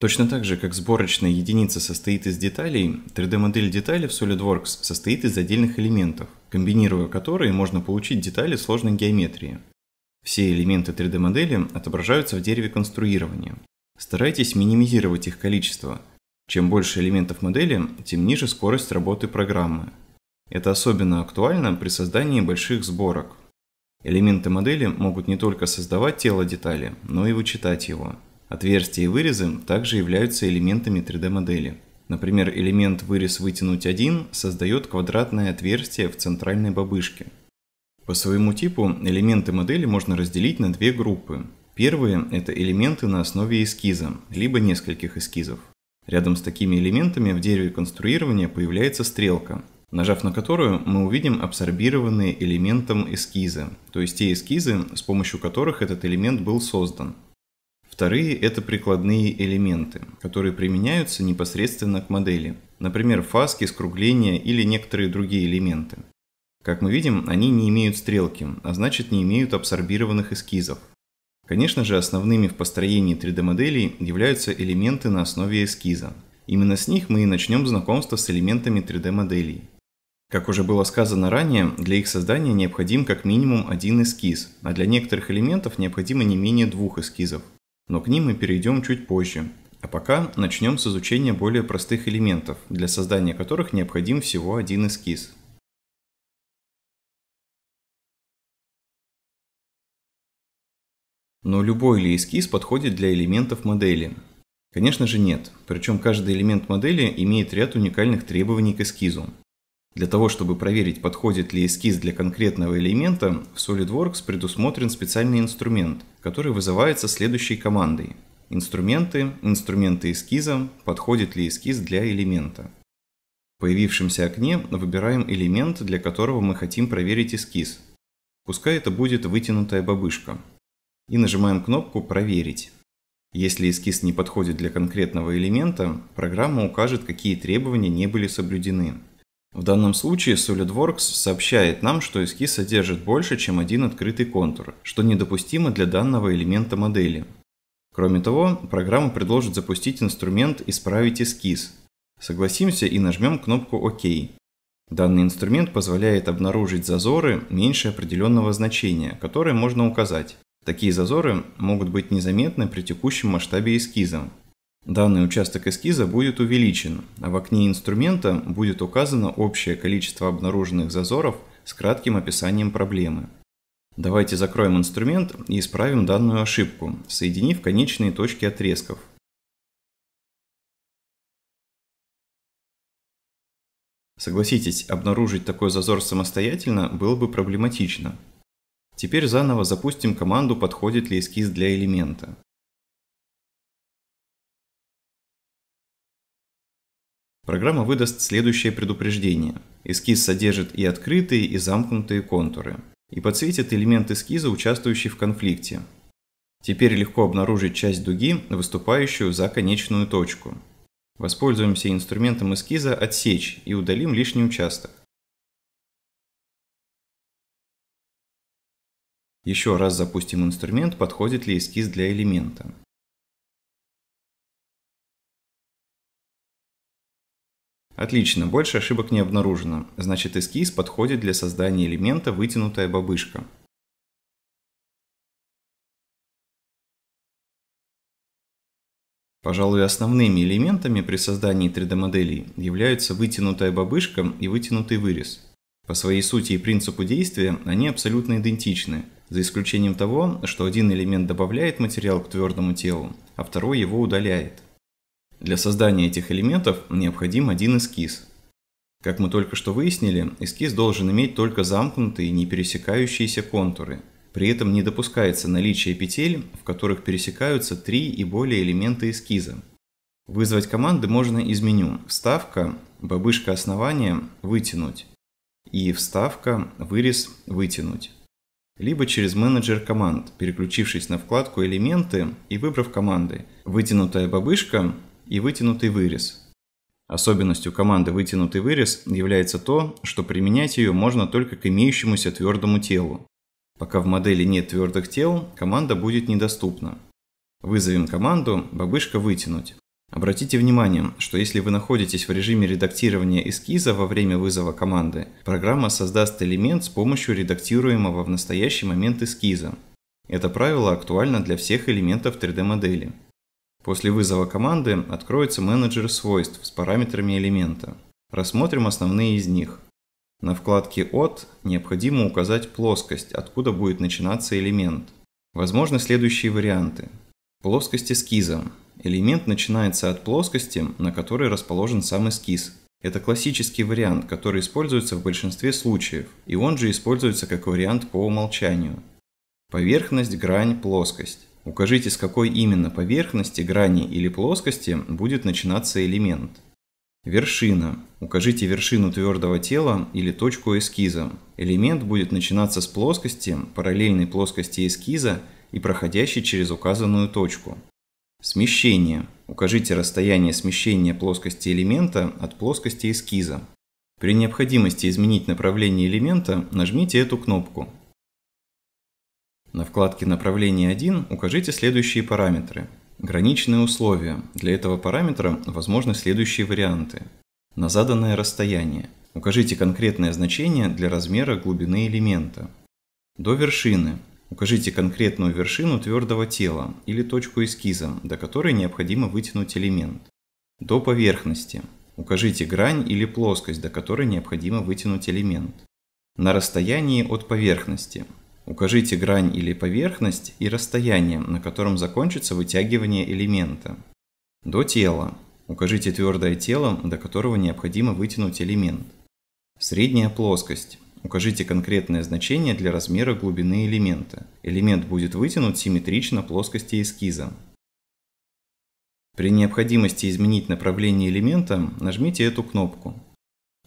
Точно так же, как сборочная единица состоит из деталей, 3D-модель деталей в SolidWorks состоит из отдельных элементов, комбинируя которые можно получить детали сложной геометрии. Все элементы 3D-модели отображаются в дереве конструирования. Старайтесь минимизировать их количество. Чем больше элементов модели, тем ниже скорость работы программы. Это особенно актуально при создании больших сборок. Элементы модели могут не только создавать тело детали, но и вычитать его – Отверстия и вырезы также являются элементами 3D-модели. Например, элемент вырез вытянуть один создает квадратное отверстие в центральной бабышке. По своему типу элементы модели можно разделить на две группы. Первые – это элементы на основе эскиза, либо нескольких эскизов. Рядом с такими элементами в дереве конструирования появляется стрелка, нажав на которую мы увидим абсорбированные элементом эскизы, то есть те эскизы, с помощью которых этот элемент был создан – Вторые – это прикладные элементы, которые применяются непосредственно к модели, например, фаски, скругления или некоторые другие элементы. Как мы видим, они не имеют стрелки, а значит не имеют абсорбированных эскизов. Конечно же, основными в построении 3D-моделей являются элементы на основе эскиза. Именно с них мы и начнем знакомство с элементами 3D-моделей. Как уже было сказано ранее, для их создания необходим как минимум один эскиз, а для некоторых элементов необходимо не менее двух эскизов но к ним мы перейдем чуть позже. А пока начнем с изучения более простых элементов, для создания которых необходим всего один эскиз. Но любой ли эскиз подходит для элементов модели? Конечно же нет, причем каждый элемент модели имеет ряд уникальных требований к эскизу. Для того, чтобы проверить, подходит ли эскиз для конкретного элемента, в SolidWorks предусмотрен специальный инструмент, который вызывается следующей командой. Инструменты, инструменты эскиза, подходит ли эскиз для элемента. В появившемся окне выбираем элемент, для которого мы хотим проверить эскиз. Пускай это будет вытянутая бабышка. И нажимаем кнопку «Проверить». Если эскиз не подходит для конкретного элемента, программа укажет, какие требования не были соблюдены. В данном случае SolidWorks сообщает нам, что эскиз содержит больше, чем один открытый контур, что недопустимо для данного элемента модели. Кроме того, программа предложит запустить инструмент «Исправить эскиз». Согласимся и нажмем кнопку «Ок». Данный инструмент позволяет обнаружить зазоры меньше определенного значения, которые можно указать. Такие зазоры могут быть незаметны при текущем масштабе эскиза, Данный участок эскиза будет увеличен, а в окне инструмента будет указано общее количество обнаруженных зазоров с кратким описанием проблемы. Давайте закроем инструмент и исправим данную ошибку, соединив конечные точки отрезков. Согласитесь, обнаружить такой зазор самостоятельно было бы проблематично. Теперь заново запустим команду «Подходит ли эскиз для элемента». Программа выдаст следующее предупреждение. Эскиз содержит и открытые, и замкнутые контуры. И подсветит элемент эскиза, участвующий в конфликте. Теперь легко обнаружить часть дуги, выступающую за конечную точку. Воспользуемся инструментом эскиза «Отсечь» и удалим лишний участок. Еще раз запустим инструмент, подходит ли эскиз для элемента. Отлично, больше ошибок не обнаружено. Значит, эскиз подходит для создания элемента вытянутая бабышка. Пожалуй, основными элементами при создании 3D-моделей являются вытянутая бабышка и вытянутый вырез. По своей сути и принципу действия они абсолютно идентичны, за исключением того, что один элемент добавляет материал к твердому телу, а второй его удаляет. Для создания этих элементов необходим один эскиз. Как мы только что выяснили, эскиз должен иметь только замкнутые, не пересекающиеся контуры. При этом не допускается наличие петель, в которых пересекаются три и более элемента эскиза. Вызвать команды можно из меню «Вставка», «Бабышка основания», «Вытянуть» и «Вставка», «Вырез», «Вытянуть». Либо через менеджер команд, переключившись на вкладку «Элементы» и выбрав команды «Вытянутая бабышка» и вытянутый вырез. Особенностью команды «вытянутый вырез» является то, что применять ее можно только к имеющемуся твердому телу. Пока в модели нет твердых тел, команда будет недоступна. Вызовем команду «бабышка вытянуть». Обратите внимание, что если вы находитесь в режиме редактирования эскиза во время вызова команды, программа создаст элемент с помощью редактируемого в настоящий момент эскиза. Это правило актуально для всех элементов 3D-модели. После вызова команды откроется менеджер свойств с параметрами элемента. Рассмотрим основные из них. На вкладке «От» необходимо указать плоскость, откуда будет начинаться элемент. Возможны следующие варианты. Плоскость эскиза. Элемент начинается от плоскости, на которой расположен сам эскиз. Это классический вариант, который используется в большинстве случаев, и он же используется как вариант по умолчанию. Поверхность, грань, плоскость. Укажите, с какой именно поверхности, грани или плоскости будет начинаться элемент. Вершина. Укажите вершину твердого тела или точку эскиза. Элемент будет начинаться с плоскости, параллельной плоскости эскиза и проходящей через указанную точку. Смещение. Укажите расстояние смещения плоскости элемента от плоскости эскиза. При необходимости изменить направление элемента нажмите эту кнопку. На вкладке «Направление 1» укажите следующие параметры. Граничные условия. Для этого параметра возможны следующие варианты. На заданное расстояние. Укажите конкретное значение для размера глубины элемента. До вершины. Укажите конкретную вершину твердого тела или точку эскиза, до которой необходимо вытянуть элемент. До поверхности. Укажите грань или плоскость, до которой необходимо вытянуть элемент. На расстоянии от поверхности. Укажите грань или поверхность и расстояние, на котором закончится вытягивание элемента. До тела. Укажите твердое тело, до которого необходимо вытянуть элемент. Средняя плоскость. Укажите конкретное значение для размера глубины элемента. Элемент будет вытянут симметрично плоскости эскиза. При необходимости изменить направление элемента нажмите эту кнопку.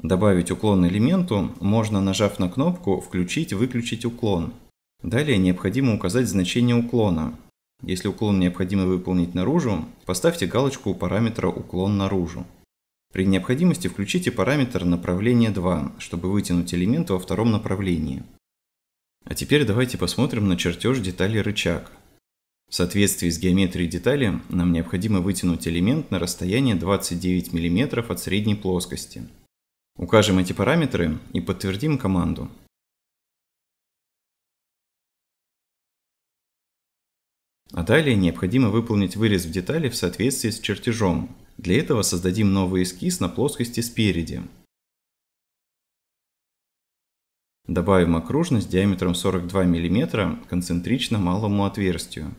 Добавить уклон элементу можно, нажав на кнопку «Включить-выключить уклон» Далее необходимо указать значение уклона. Если уклон необходимо выполнить наружу, поставьте галочку у параметра «Уклон наружу». При необходимости включите параметр направление 2, чтобы вытянуть элемент во втором направлении. А теперь давайте посмотрим на чертеж детали рычаг. В соответствии с геометрией детали нам необходимо вытянуть элемент на расстояние 29 мм от средней плоскости. Укажем эти параметры и подтвердим команду. А далее необходимо выполнить вырез в детали в соответствии с чертежом. Для этого создадим новый эскиз на плоскости спереди. Добавим окружность диаметром 42 мм концентрично малому отверстию.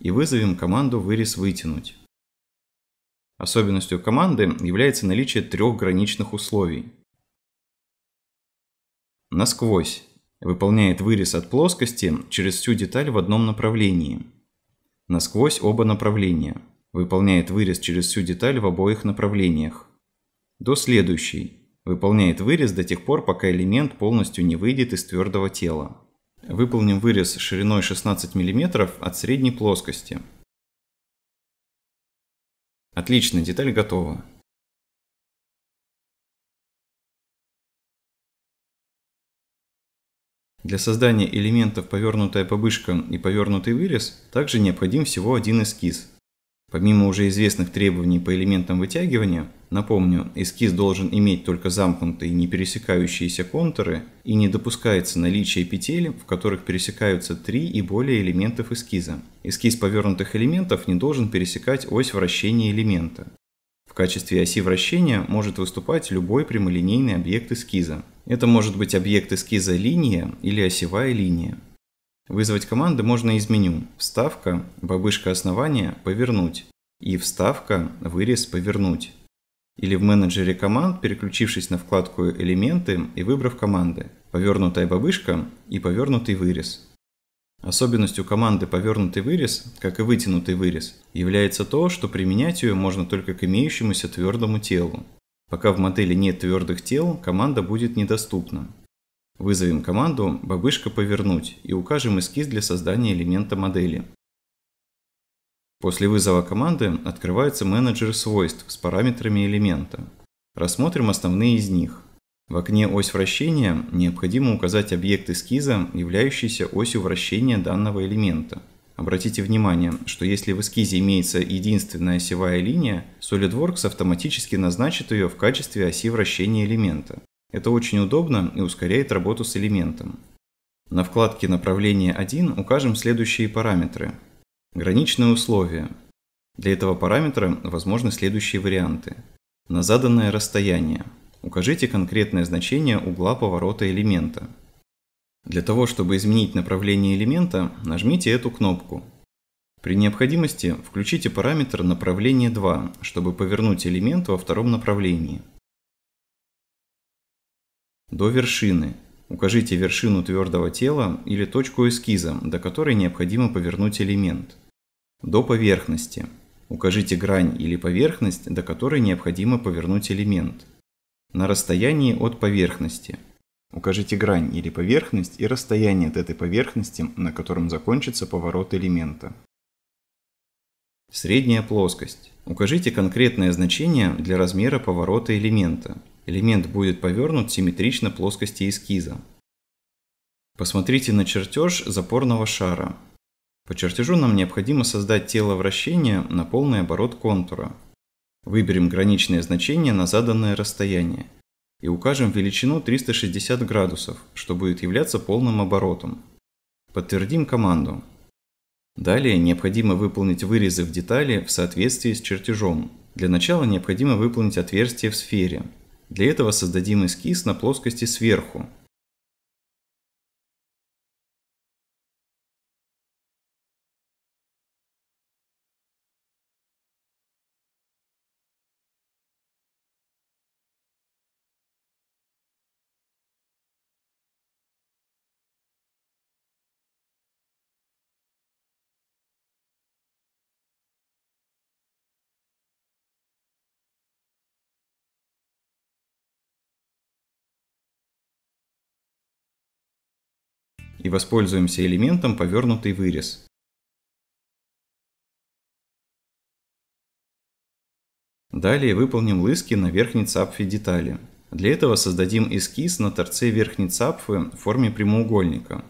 И вызовем команду «Вырез вытянуть». Особенностью команды является наличие трех граничных условий насквозь, выполняет вырез от плоскости через всю деталь в одном направлении. Насквозь оба направления, выполняет вырез через всю деталь в обоих направлениях. До следующей, выполняет вырез до тех пор, пока элемент полностью не выйдет из твердого тела. Выполним вырез шириной 16 мм от средней плоскости. Отлично, деталь готова. Для создания элементов повернутая побышка и повернутый вырез также необходим всего один эскиз. Помимо уже известных требований по элементам вытягивания, напомню, эскиз должен иметь только замкнутые не пересекающиеся контуры и не допускается наличие петель, в которых пересекаются три и более элементов эскиза. Эскиз повернутых элементов не должен пересекать ось вращения элемента. В качестве оси вращения может выступать любой прямолинейный объект эскиза, это может быть объект эскиза линия или осевая линия. Вызвать команды можно из меню «Вставка», «Бабышка основания», «Повернуть» и «Вставка», «Вырез», «Повернуть». Или в менеджере команд, переключившись на вкладку «Элементы» и выбрав команды «Повернутая бабышка» и «Повернутый вырез». Особенностью команды «Повернутый вырез», как и «Вытянутый вырез», является то, что применять ее можно только к имеющемуся твердому телу, Пока в модели нет твердых тел, команда будет недоступна. Вызовем команду «Бабышка повернуть» и укажем эскиз для создания элемента модели. После вызова команды открывается менеджер свойств с параметрами элемента. Рассмотрим основные из них. В окне «Ось вращения» необходимо указать объект эскиза, являющийся осью вращения данного элемента – Обратите внимание, что если в эскизе имеется единственная осевая линия, SolidWorks автоматически назначит ее в качестве оси вращения элемента. Это очень удобно и ускоряет работу с элементом. На вкладке «Направление 1» укажем следующие параметры. Граничные условия. Для этого параметра возможны следующие варианты. На заданное расстояние. Укажите конкретное значение угла поворота элемента. Для того, чтобы изменить направление элемента, нажмите эту кнопку. При необходимости включите параметр направление 2, чтобы повернуть элемент во втором направлении. До вершины. Укажите вершину твердого тела или точку эскиза, до которой необходимо повернуть элемент. До поверхности. Укажите грань или поверхность, до которой необходимо повернуть элемент. На расстоянии от поверхности – Укажите грань или поверхность и расстояние от этой поверхности, на котором закончится поворот элемента. Средняя плоскость. Укажите конкретное значение для размера поворота элемента. Элемент будет повернут симметрично плоскости эскиза. Посмотрите на чертеж запорного шара. По чертежу нам необходимо создать тело вращения на полный оборот контура. Выберем граничное значение на заданное расстояние и укажем величину 360 градусов, что будет являться полным оборотом. Подтвердим команду. Далее необходимо выполнить вырезы в детали в соответствии с чертежом. Для начала необходимо выполнить отверстие в сфере. Для этого создадим эскиз на плоскости сверху и воспользуемся элементом «Повернутый вырез». Далее выполним лыски на верхней цапфе детали. Для этого создадим эскиз на торце верхней цапфы в форме прямоугольника.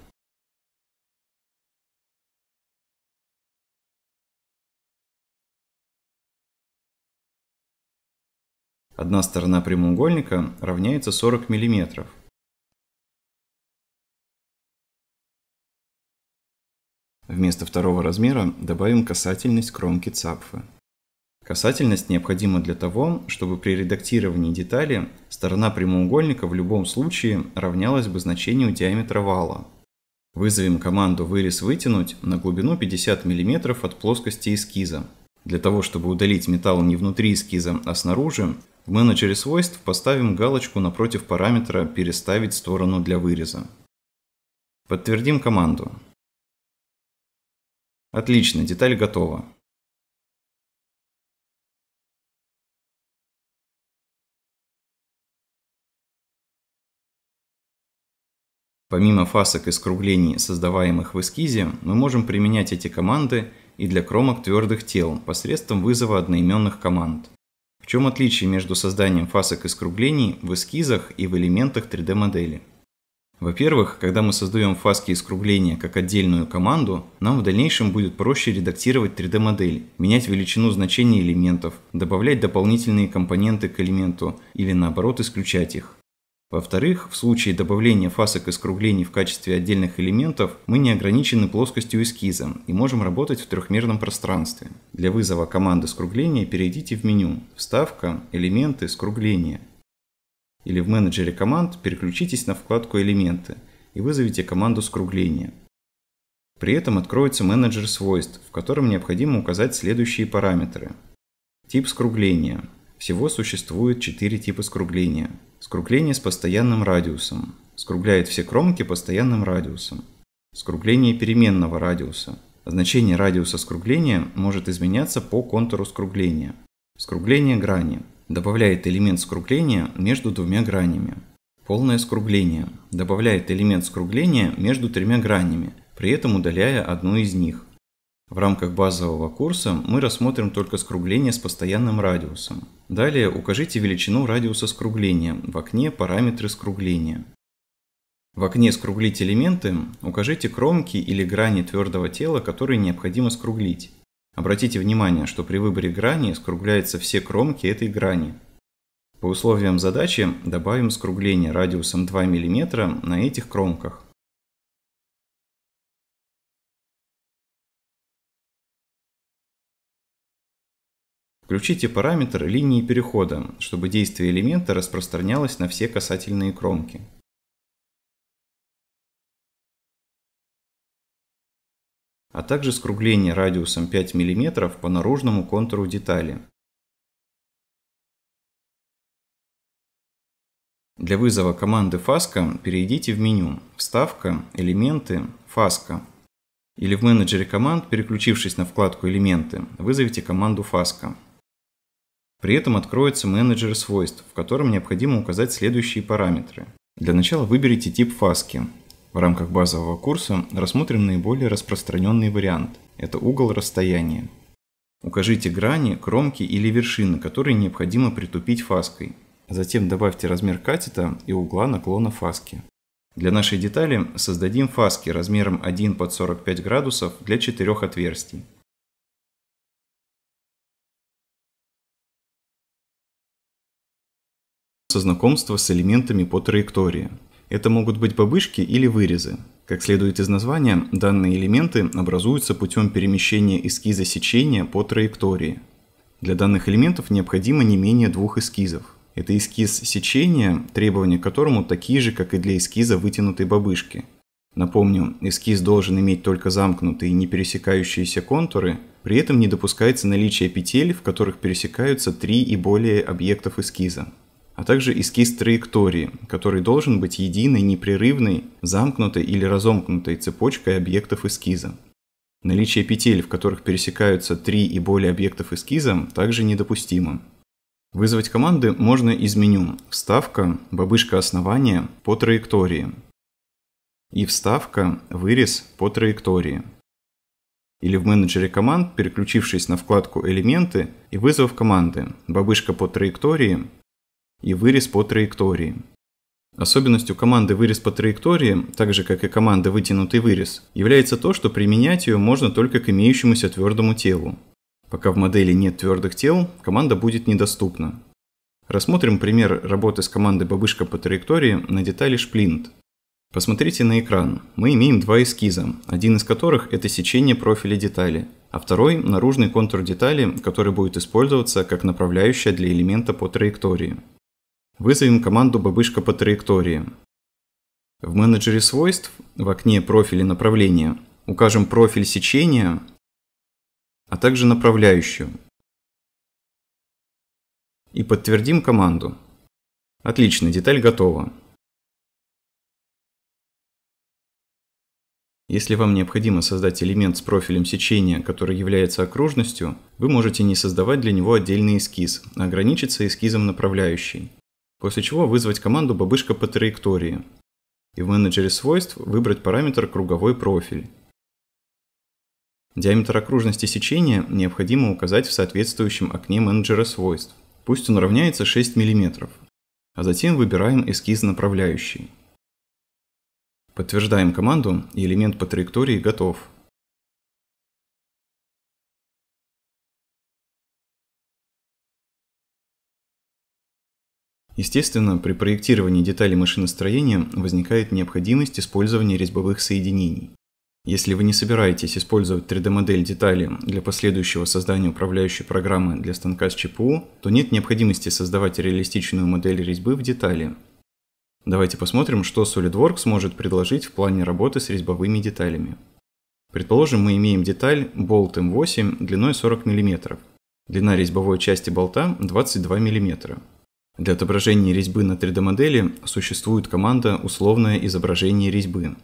Одна сторона прямоугольника равняется 40 мм. Вместо второго размера добавим касательность кромки цапфы. Касательность необходима для того, чтобы при редактировании детали сторона прямоугольника в любом случае равнялась бы значению диаметра вала. Вызовем команду «Вырез вытянуть» на глубину 50 мм от плоскости эскиза. Для того, чтобы удалить металл не внутри эскиза, а снаружи, в менеджере свойств поставим галочку напротив параметра «Переставить сторону для выреза». Подтвердим команду. Отлично, деталь готова. Помимо фасок и скруглений, создаваемых в эскизе, мы можем применять эти команды и для кромок твердых тел посредством вызова одноименных команд. В чем отличие между созданием фасок и скруглений в эскизах и в элементах 3D-модели? Во-первых, когда мы создаем фаски и скругления как отдельную команду, нам в дальнейшем будет проще редактировать 3D-модель, менять величину значения элементов, добавлять дополнительные компоненты к элементу или наоборот исключать их. Во-вторых, в случае добавления фасок и скруглений в качестве отдельных элементов, мы не ограничены плоскостью эскиза и можем работать в трехмерном пространстве. Для вызова команды скругления перейдите в меню «Вставка», «Элементы», «Скругление» или в менеджере команд переключитесь на вкладку «Элементы» и вызовите команду скругления. При этом откроется менеджер свойств, в котором необходимо указать следующие параметры. Тип скругления. Всего существует 4 типа скругления. Скругление с постоянным радиусом. Скругляет все кромки постоянным радиусом. Скругление переменного радиуса. Значение радиуса скругления может изменяться по контуру скругления. Скругление грани добавляет элемент скругления между двумя гранями. Полное скругление добавляет элемент скругления между тремя гранями, при этом удаляя одну из них. В рамках базового курса мы рассмотрим только скругление с постоянным радиусом. Далее укажите величину радиуса скругления в окне «Параметры скругления». В окне «Скруглить элементы» укажите кромки или грани твердого тела, которые необходимо скруглить. Обратите внимание, что при выборе грани скругляются все кромки этой грани. По условиям задачи добавим скругление радиусом 2 мм на этих кромках. Включите параметр линии перехода, чтобы действие элемента распространялось на все касательные кромки. а также скругление радиусом 5 мм по наружному контуру детали. Для вызова команды FASCA перейдите в меню «Вставка», «Элементы», «FASCA». Или в менеджере команд, переключившись на вкладку «Элементы», вызовите команду FASCA. При этом откроется менеджер свойств, в котором необходимо указать следующие параметры. Для начала выберите тип фаски. В рамках базового курса рассмотрим наиболее распространенный вариант – это угол расстояния. Укажите грани, кромки или вершины, которые необходимо притупить фаской. Затем добавьте размер катета и угла наклона фаски. Для нашей детали создадим фаски размером 1 под 45 градусов для четырех отверстий. Со знакомства с элементами по траектории. Это могут быть бобышки или вырезы. Как следует из названия, данные элементы образуются путем перемещения эскиза сечения по траектории. Для данных элементов необходимо не менее двух эскизов. Это эскиз сечения, требования к которому такие же, как и для эскиза вытянутой бобышки. Напомню, эскиз должен иметь только замкнутые, не пересекающиеся контуры, при этом не допускается наличие петель, в которых пересекаются три и более объектов эскиза а также эскиз траектории, который должен быть единой, непрерывной, замкнутой или разомкнутой цепочкой объектов эскиза. Наличие петель, в которых пересекаются три и более объектов эскиза, также недопустимо. Вызвать команды можно из меню «Вставка», «Бабышка основания» по траектории и «Вставка», «Вырез» по траектории. Или в менеджере команд, переключившись на вкладку «Элементы» и вызвав команды «Бабышка по траектории» и вырез по траектории. Особенностью команды вырез по траектории, так же как и команды вытянутый вырез, является то, что применять ее можно только к имеющемуся твердому телу. Пока в модели нет твердых тел, команда будет недоступна. Рассмотрим пример работы с командой «Бабышка по траектории» на детали шплинт. Посмотрите на экран. Мы имеем два эскиза, один из которых – это сечение профиля детали, а второй – наружный контур детали, который будет использоваться как направляющая для элемента по траектории. Вызовем команду «Бабышка по траектории». В менеджере свойств в окне профиля направления укажем профиль сечения, а также направляющую. И подтвердим команду. Отлично, деталь готова. Если вам необходимо создать элемент с профилем сечения, который является окружностью, вы можете не создавать для него отдельный эскиз, а ограничиться эскизом направляющей. После чего вызвать команду «бабышка по траектории» и в менеджере свойств выбрать параметр «круговой профиль». Диаметр окружности сечения необходимо указать в соответствующем окне менеджера свойств. Пусть он равняется 6 мм, а затем выбираем эскиз направляющей Подтверждаем команду и элемент по траектории готов. Естественно, при проектировании деталей машиностроения возникает необходимость использования резьбовых соединений. Если вы не собираетесь использовать 3D-модель детали для последующего создания управляющей программы для станка с ЧПУ, то нет необходимости создавать реалистичную модель резьбы в детали. Давайте посмотрим, что SolidWorks может предложить в плане работы с резьбовыми деталями. Предположим, мы имеем деталь болт М8 эм длиной 40 мм. Длина резьбовой части болта 22 мм. Для отображения резьбы на 3D-модели существует команда «Условное изображение резьбы».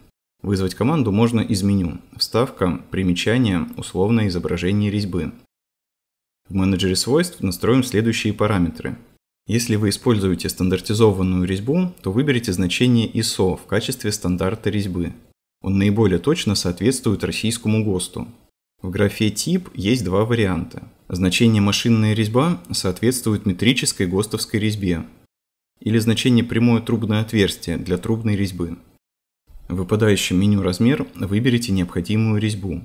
Вызвать команду можно из меню «Вставка», «Примечание», «Условное изображение резьбы». В менеджере свойств настроим следующие параметры. Если вы используете стандартизованную резьбу, то выберите значение ISO в качестве стандарта резьбы. Он наиболее точно соответствует российскому ГОСТу. В графе «Тип» есть два варианта. Значение машинная резьба соответствует метрической ГОСТовской резьбе или значение прямое трубное отверстие для трубной резьбы. В выпадающем меню «Размер» выберите необходимую резьбу.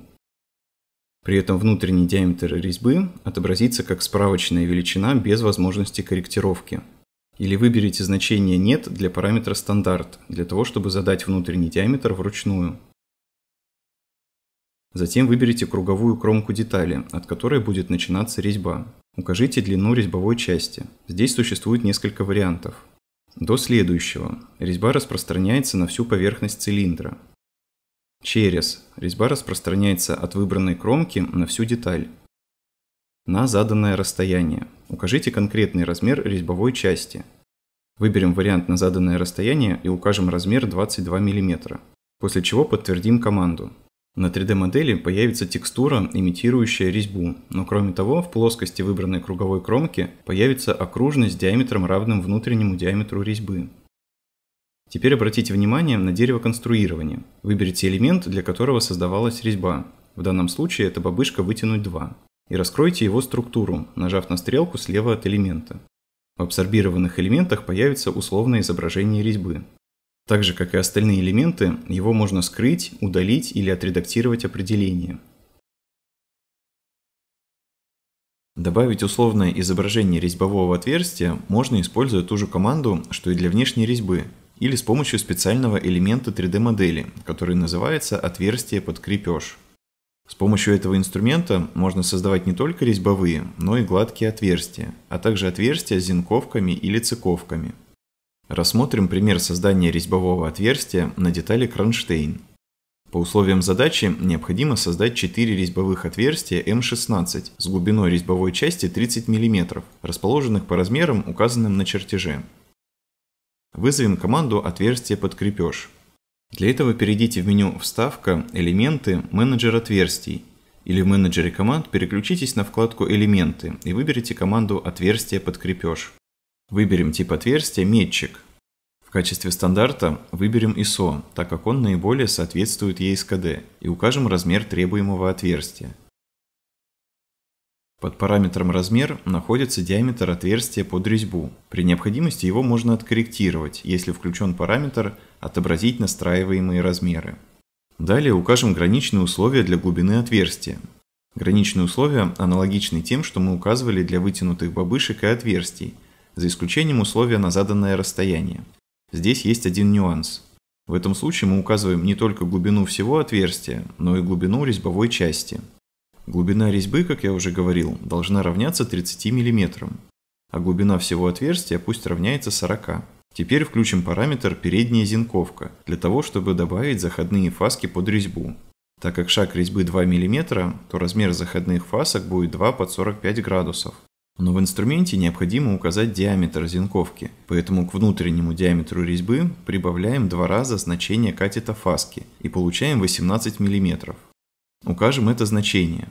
При этом внутренний диаметр резьбы отобразится как справочная величина без возможности корректировки. Или выберите значение «Нет» для параметра «Стандарт», для того, чтобы задать внутренний диаметр вручную. Затем выберите круговую кромку детали, от которой будет начинаться резьба. Укажите длину резьбовой части. Здесь существует несколько вариантов. До следующего. Резьба распространяется на всю поверхность цилиндра. Через. Резьба распространяется от выбранной кромки на всю деталь. На заданное расстояние. Укажите конкретный размер резьбовой части. Выберем вариант на заданное расстояние и укажем размер 22 мм. После чего подтвердим команду. На 3D-модели появится текстура, имитирующая резьбу, но кроме того, в плоскости выбранной круговой кромки появится окружность диаметром, равным внутреннему диаметру резьбы. Теперь обратите внимание на дерево конструирования. Выберите элемент, для которого создавалась резьба. В данном случае это бабышка вытянуть 2. И раскройте его структуру, нажав на стрелку слева от элемента. В абсорбированных элементах появится условное изображение резьбы. Так же, как и остальные элементы, его можно скрыть, удалить или отредактировать определение. Добавить условное изображение резьбового отверстия можно, используя ту же команду, что и для внешней резьбы, или с помощью специального элемента 3D-модели, который называется «отверстие под крепеж». С помощью этого инструмента можно создавать не только резьбовые, но и гладкие отверстия, а также отверстия с зенковками или циковками – Рассмотрим пример создания резьбового отверстия на детали кронштейн. По условиям задачи необходимо создать 4 резьбовых отверстия М16 с глубиной резьбовой части 30 мм, расположенных по размерам, указанным на чертеже. Вызовем команду «Отверстие под крепеж». Для этого перейдите в меню «Вставка», «Элементы», «Менеджер отверстий» или в менеджере команд переключитесь на вкладку «Элементы» и выберите команду «Отверстие под крепеж». Выберем тип отверстия «Метчик». В качестве стандарта выберем ISO, так как он наиболее соответствует ESKD, и укажем размер требуемого отверстия. Под параметром «Размер» находится диаметр отверстия под резьбу. При необходимости его можно откорректировать, если включен параметр «Отобразить настраиваемые размеры». Далее укажем граничные условия для глубины отверстия. Граничные условия аналогичны тем, что мы указывали для вытянутых бабышек и отверстий – за исключением условия на заданное расстояние. Здесь есть один нюанс. В этом случае мы указываем не только глубину всего отверстия, но и глубину резьбовой части. Глубина резьбы, как я уже говорил, должна равняться 30 мм, а глубина всего отверстия пусть равняется 40 Теперь включим параметр «передняя зенковка» для того, чтобы добавить заходные фаски под резьбу. Так как шаг резьбы 2 мм, то размер заходных фасок будет 2 под 45 градусов но в инструменте необходимо указать диаметр зенковки, поэтому к внутреннему диаметру резьбы прибавляем два раза значение катета фаски и получаем 18 мм. Укажем это значение.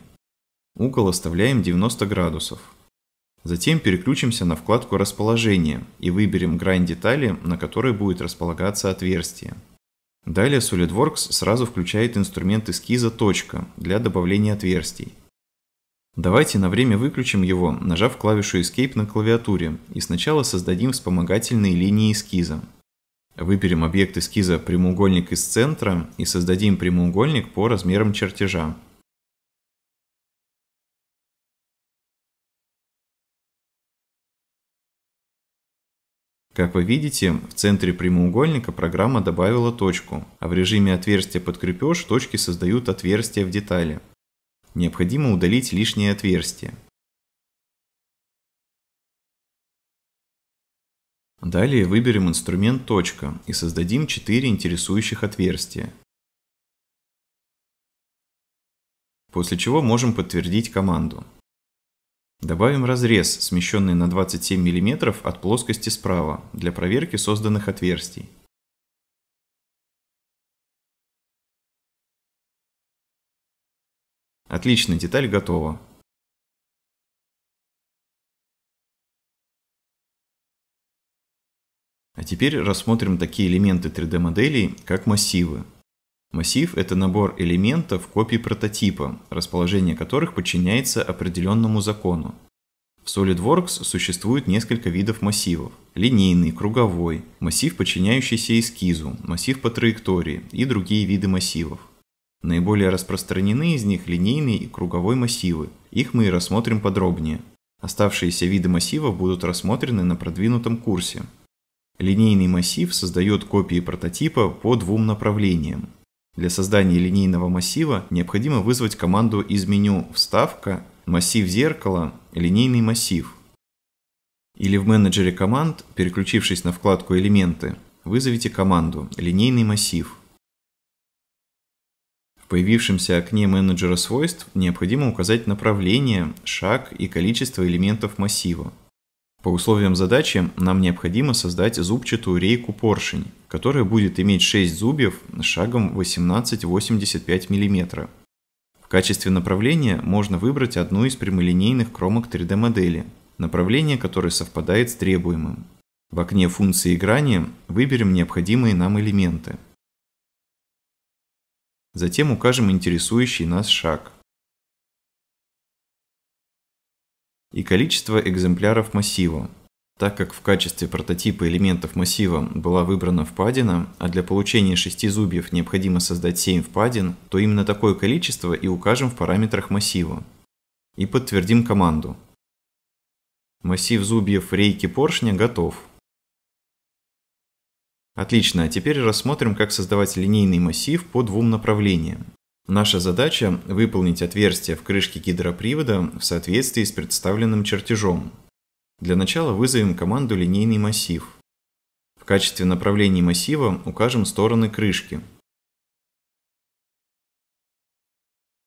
Угол оставляем 90 градусов. Затем переключимся на вкладку «Расположение» и выберем грань детали, на которой будет располагаться отверстие. Далее SolidWorks сразу включает инструмент эскиза «Точка» для добавления отверстий. Давайте на время выключим его, нажав клавишу Escape на клавиатуре, и сначала создадим вспомогательные линии эскиза. Выберем объект эскиза прямоугольник из центра и создадим прямоугольник по размерам чертежа. Как вы видите, в центре прямоугольника программа добавила точку, а в режиме отверстия под крепеж точки создают отверстия в детали. Необходимо удалить лишние отверстия. Далее выберем инструмент «Точка» и создадим 4 интересующих отверстия. После чего можем подтвердить команду. Добавим разрез, смещенный на 27 мм от плоскости справа, для проверки созданных отверстий. Отлично, деталь готова. А теперь рассмотрим такие элементы 3D-моделей, как массивы. Массив – это набор элементов копий прототипа, расположение которых подчиняется определенному закону. В SolidWorks существует несколько видов массивов. Линейный, круговой, массив, подчиняющийся эскизу, массив по траектории и другие виды массивов. Наиболее распространены из них линейные и круговой массивы. Их мы и рассмотрим подробнее. Оставшиеся виды массивов будут рассмотрены на продвинутом курсе. Линейный массив создает копии прототипа по двум направлениям. Для создания линейного массива необходимо вызвать команду из меню «Вставка», «Массив зеркала», «Линейный массив». Или в менеджере команд, переключившись на вкладку «Элементы», вызовите команду «Линейный массив» появившемся окне менеджера свойств необходимо указать направление, шаг и количество элементов массива. По условиям задачи нам необходимо создать зубчатую рейку поршень, которая будет иметь 6 зубьев шагом 18,85 мм. В качестве направления можно выбрать одну из прямолинейных кромок 3D модели, направление которой совпадает с требуемым. В окне функции грани выберем необходимые нам элементы – Затем укажем интересующий нас шаг. И количество экземпляров массива. Так как в качестве прототипа элементов массива была выбрана впадина, а для получения 6 зубьев необходимо создать 7 впадин, то именно такое количество и укажем в параметрах массива. И подтвердим команду. Массив зубьев рейки поршня готов. Отлично, а теперь рассмотрим, как создавать линейный массив по двум направлениям. Наша задача – выполнить отверстие в крышке гидропривода в соответствии с представленным чертежом. Для начала вызовем команду «Линейный массив». В качестве направлений массива укажем стороны крышки.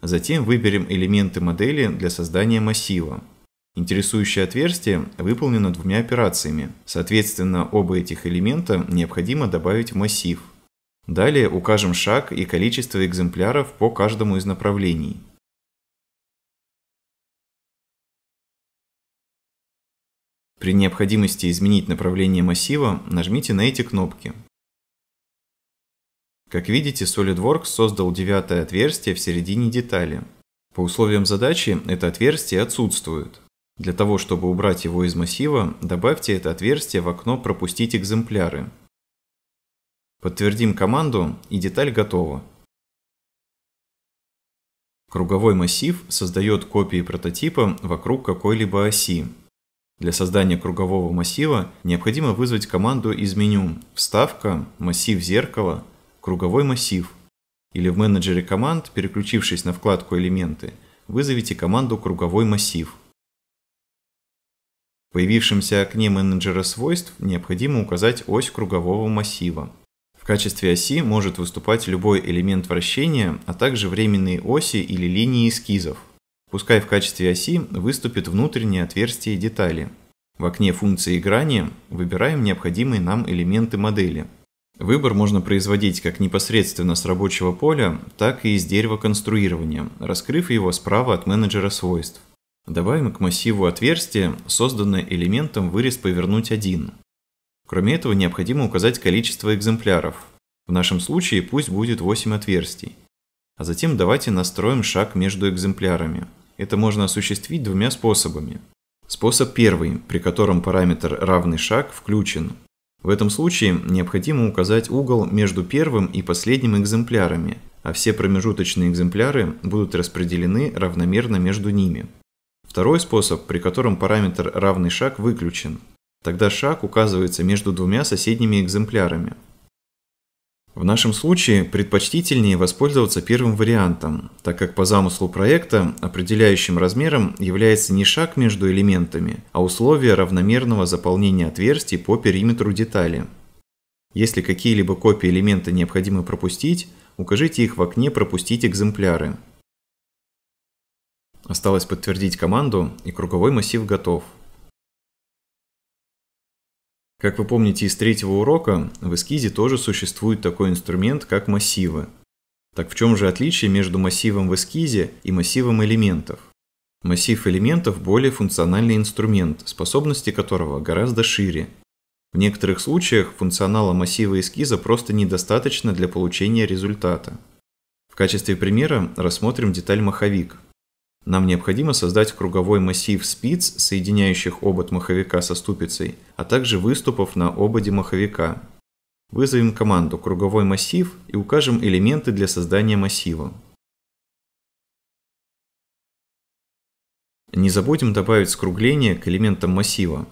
Затем выберем элементы модели для создания массива. Интересующее отверстие выполнено двумя операциями. Соответственно, оба этих элемента необходимо добавить в массив. Далее укажем шаг и количество экземпляров по каждому из направлений. При необходимости изменить направление массива нажмите на эти кнопки. Как видите, SolidWorks создал девятое отверстие в середине детали. По условиям задачи это отверстие отсутствует. Для того, чтобы убрать его из массива, добавьте это отверстие в окно «Пропустить экземпляры». Подтвердим команду, и деталь готова. Круговой массив создает копии прототипа вокруг какой-либо оси. Для создания кругового массива необходимо вызвать команду из меню «Вставка», «Массив зеркала», «Круговой массив» или в менеджере команд, переключившись на вкладку «Элементы», вызовите команду «Круговой массив». В появившемся окне менеджера свойств необходимо указать ось кругового массива. В качестве оси может выступать любой элемент вращения, а также временные оси или линии эскизов. Пускай в качестве оси выступит внутреннее отверстие детали. В окне функции грани выбираем необходимые нам элементы модели. Выбор можно производить как непосредственно с рабочего поля, так и из дерева конструирования, раскрыв его справа от менеджера свойств. Добавим к массиву отверстия, созданное элементом вырез повернуть 1. Кроме этого, необходимо указать количество экземпляров. В нашем случае пусть будет 8 отверстий. А затем давайте настроим шаг между экземплярами. Это можно осуществить двумя способами. Способ первый, при котором параметр «равный шаг» включен. В этом случае необходимо указать угол между первым и последним экземплярами, а все промежуточные экземпляры будут распределены равномерно между ними. Второй способ, при котором параметр «равный шаг» выключен. Тогда шаг указывается между двумя соседними экземплярами. В нашем случае предпочтительнее воспользоваться первым вариантом, так как по замыслу проекта определяющим размером является не шаг между элементами, а условие равномерного заполнения отверстий по периметру детали. Если какие-либо копии элемента необходимо пропустить, укажите их в окне «Пропустить экземпляры». Осталось подтвердить команду, и круговой массив готов. Как вы помните из третьего урока, в эскизе тоже существует такой инструмент, как массивы. Так в чем же отличие между массивом в эскизе и массивом элементов? Массив элементов – более функциональный инструмент, способности которого гораздо шире. В некоторых случаях функционала массива эскиза просто недостаточно для получения результата. В качестве примера рассмотрим деталь маховик – нам необходимо создать круговой массив спиц, соединяющих обод маховика со ступицей, а также выступов на ободе маховика. Вызовем команду «Круговой массив» и укажем элементы для создания массива. Не забудем добавить скругление к элементам массива.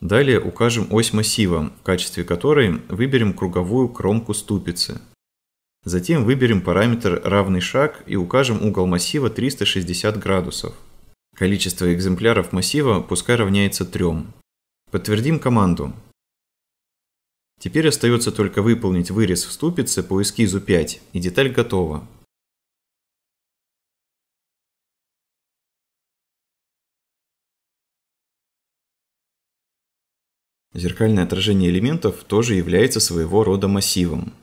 Далее укажем ось массива, в качестве которой выберем круговую кромку ступицы – Затем выберем параметр «равный шаг» и укажем угол массива 360 градусов. Количество экземпляров массива пускай равняется 3. Подтвердим команду. Теперь остается только выполнить вырез в ступице по эскизу 5, и деталь готова. Зеркальное отражение элементов тоже является своего рода массивом.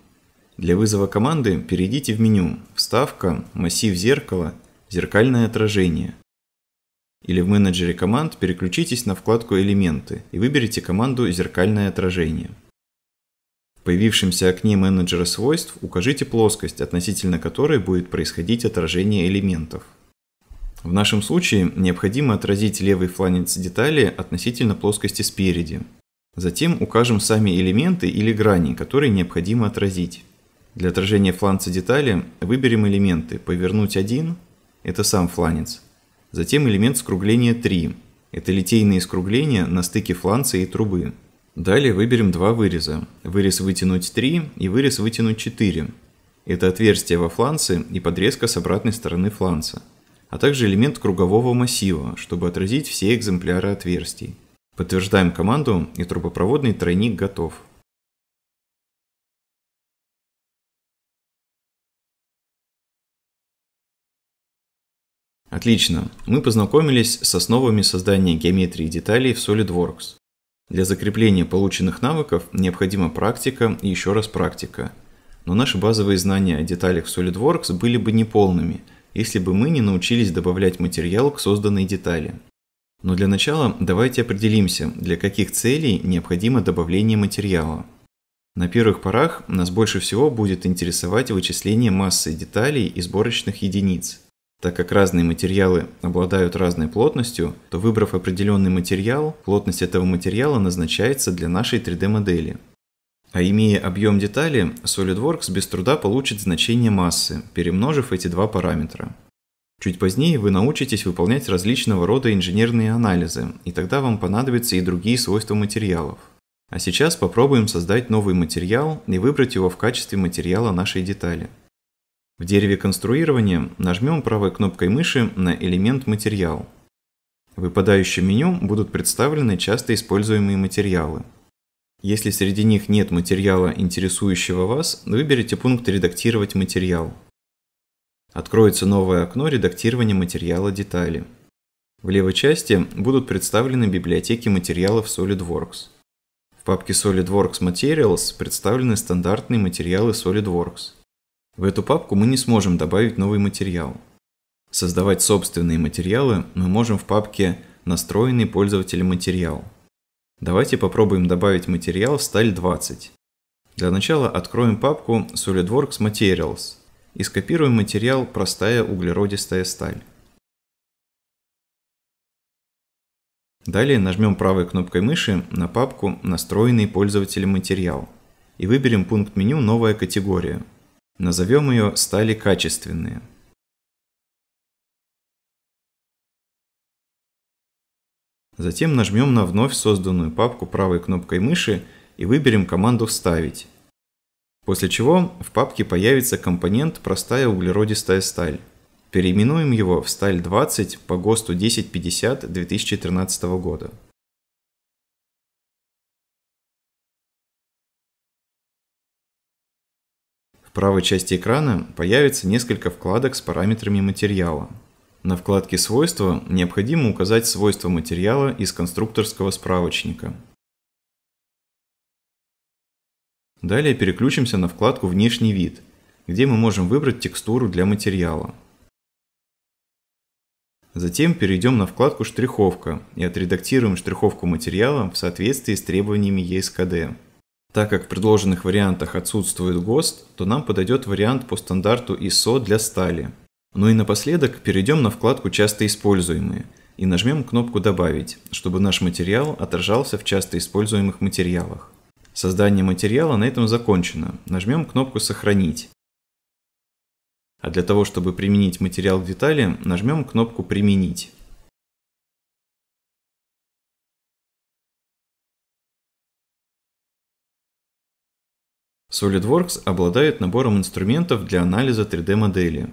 Для вызова команды перейдите в меню «Вставка», «Массив зеркала», «Зеркальное отражение». Или в менеджере команд переключитесь на вкладку «Элементы» и выберите команду «Зеркальное отражение». В появившемся окне менеджера свойств укажите плоскость, относительно которой будет происходить отражение элементов. В нашем случае необходимо отразить левый фланец детали относительно плоскости спереди. Затем укажем сами элементы или грани, которые необходимо отразить. Для отражения фланца детали выберем элементы «Повернуть один – это сам фланец. Затем элемент скругления 3 – это литейные скругления на стыке фланца и трубы. Далее выберем два выреза – вырез «Вытянуть 3» и вырез «Вытянуть 4». Это отверстие во фланце и подрезка с обратной стороны фланца, а также элемент кругового массива, чтобы отразить все экземпляры отверстий. Подтверждаем команду и трубопроводный тройник готов. Отлично, мы познакомились с основами создания геометрии деталей в SolidWorks. Для закрепления полученных навыков необходима практика и еще раз практика. Но наши базовые знания о деталях в SolidWorks были бы неполными, если бы мы не научились добавлять материал к созданной детали. Но для начала давайте определимся, для каких целей необходимо добавление материала. На первых порах нас больше всего будет интересовать вычисление массы деталей и сборочных единиц – так как разные материалы обладают разной плотностью, то выбрав определенный материал, плотность этого материала назначается для нашей 3D-модели. А имея объем детали, SolidWorks без труда получит значение массы, перемножив эти два параметра. Чуть позднее вы научитесь выполнять различного рода инженерные анализы, и тогда вам понадобятся и другие свойства материалов. А сейчас попробуем создать новый материал и выбрать его в качестве материала нашей детали. В дереве конструирования нажмем правой кнопкой мыши на элемент «Материал». В выпадающем меню будут представлены часто используемые материалы. Если среди них нет материала, интересующего вас, выберите пункт «Редактировать материал». Откроется новое окно редактирования материала детали. В левой части будут представлены библиотеки материалов SolidWorks. В папке SolidWorks Materials представлены стандартные материалы SolidWorks. В эту папку мы не сможем добавить новый материал. Создавать собственные материалы мы можем в папке «Настроенный пользователь материал». Давайте попробуем добавить материал «Сталь 20». Для начала откроем папку SolidWorks Materials и скопируем материал «Простая углеродистая сталь». Далее нажмем правой кнопкой мыши на папку «Настроенный пользователь материал» и выберем пункт меню «Новая категория» Назовем ее «стали качественные». Затем нажмем на вновь созданную папку правой кнопкой мыши и выберем команду «Вставить». После чего в папке появится компонент «Простая углеродистая сталь». Переименуем его в «Сталь 20» по ГОСТу 1050 2013 года. правой части экрана появится несколько вкладок с параметрами материала. На вкладке «Свойства» необходимо указать свойства материала из конструкторского справочника. Далее переключимся на вкладку «Внешний вид», где мы можем выбрать текстуру для материала. Затем перейдем на вкладку «Штриховка» и отредактируем штриховку материала в соответствии с требованиями ЕСКД. Так как в предложенных вариантах отсутствует ГОСТ, то нам подойдет вариант по стандарту ISO для стали. Ну и напоследок перейдем на вкладку «Часто используемые» и нажмем кнопку «Добавить», чтобы наш материал отражался в часто используемых материалах. Создание материала на этом закончено. Нажмем кнопку «Сохранить». А для того, чтобы применить материал к детали, нажмем кнопку «Применить». SolidWorks обладает набором инструментов для анализа 3D-модели.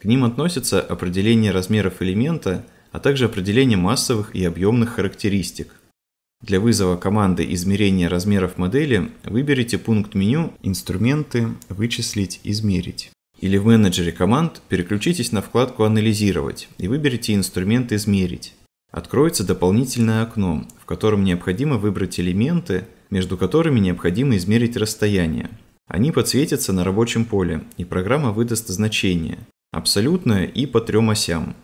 К ним относятся определение размеров элемента, а также определение массовых и объемных характеристик. Для вызова команды измерения размеров модели выберите пункт меню «Инструменты», «Вычислить», «Измерить». Или в менеджере команд переключитесь на вкладку «Анализировать» и выберите инструмент «Измерить». Откроется дополнительное окно, в котором необходимо выбрать элементы – между которыми необходимо измерить расстояние. Они подсветятся на рабочем поле, и программа выдаст значение – абсолютное и по трем осям.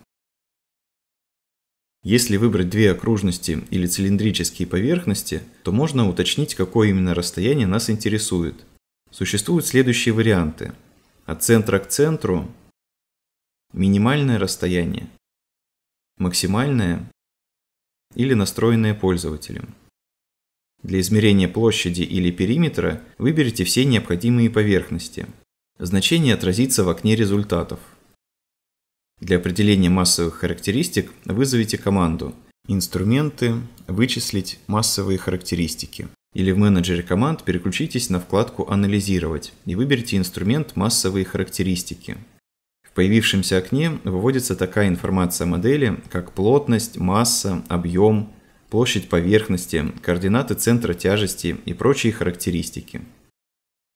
Если выбрать две окружности или цилиндрические поверхности, то можно уточнить, какое именно расстояние нас интересует. Существуют следующие варианты. От центра к центру – минимальное расстояние, максимальное или настроенное пользователем. Для измерения площади или периметра выберите все необходимые поверхности. Значение отразится в окне результатов. Для определения массовых характеристик вызовите команду «Инструменты», «Вычислить массовые характеристики» или в менеджере команд переключитесь на вкладку «Анализировать» и выберите инструмент «Массовые характеристики». В появившемся окне выводится такая информация о модели, как плотность, масса, объем, площадь поверхности, координаты центра тяжести и прочие характеристики.